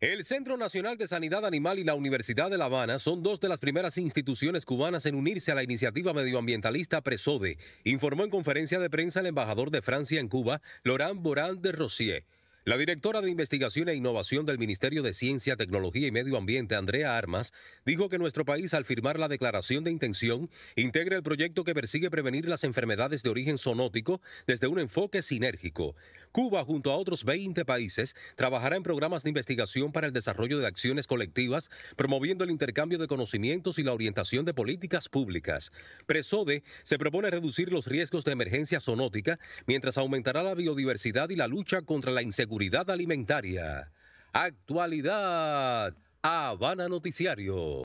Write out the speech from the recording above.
El Centro Nacional de Sanidad Animal y la Universidad de La Habana son dos de las primeras instituciones cubanas en unirse a la iniciativa medioambientalista PRESODE, informó en conferencia de prensa el embajador de Francia en Cuba, Laurent Borand de Rossier. La directora de Investigación e Innovación del Ministerio de Ciencia, Tecnología y Medio Ambiente, Andrea Armas, dijo que nuestro país, al firmar la declaración de intención, integra el proyecto que persigue prevenir las enfermedades de origen zoonótico desde un enfoque sinérgico. Cuba, junto a otros 20 países, trabajará en programas de investigación para el desarrollo de acciones colectivas, promoviendo el intercambio de conocimientos y la orientación de políticas públicas. Presode se propone reducir los riesgos de emergencia zoonótica, mientras aumentará la biodiversidad y la lucha contra la inseguridad alimentaria. Actualidad. Habana Noticiario.